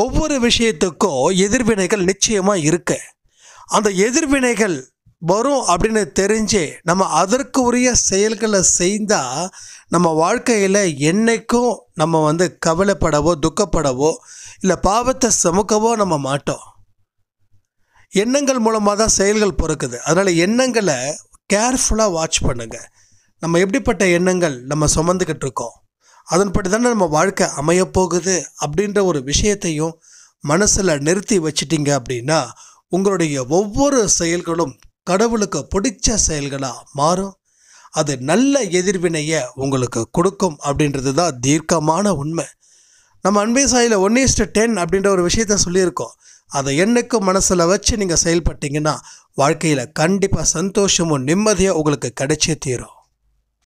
ஒவ்வொரு விஷயத்துக்கும் எதிர்வினைகள் நிச்சயமாக இருக்கு அந்த எதிர்வினைகள் வரும் அப்படின்னு தெரிஞ்சு நம்ம அதற்கு உரிய செயல்களை செய்தால் நம்ம வாழ்க்கையில் என்றைக்கும் நம்ம வந்து கவலைப்படவோ துக்கப்படவோ இல்லை பாவத்தை சுமக்கவோ நம்ம மாட்டோம் எண்ணங்கள் மூலமாக தான் செயல்கள் பிறக்குது அதனால் எண்ணங்களை கேர்ஃபுல்லாக வாட்ச் பண்ணுங்கள் நம்ம எப்படிப்பட்ட எண்ணங்கள் நம்ம சுமந்துக்கிட்டு இருக்கோம் அதன்படி தானே நம்ம வாழ்க்கை அமையப்போகுது அப்படின்ற ஒரு விஷயத்தையும் மனசில் நிறுத்தி வச்சிட்டிங்க அப்படின்னா உங்களுடைய ஒவ்வொரு செயல்களும் கடவுளுக்கு பிடிச்ச செயல்களாக மாறும் அது நல்ல எதிர்வினையை உங்களுக்கு கொடுக்கும் அப்படின்றது தான் தீர்க்கமான உண்மை நம்ம அன்பே சாயில் ஒன் இஸ்ட் டென் அப்படின்ற ஒரு விஷயத்த சொல்லியிருக்கோம் அதை என்னைக்கு மனசில் வச்சு நீங்கள் செயல்பட்டீங்கன்னா வாழ்க்கையில் கண்டிப்பாக சந்தோஷமும் நிம்மதியாக உங்களுக்கு கிடைச்சே தீரும்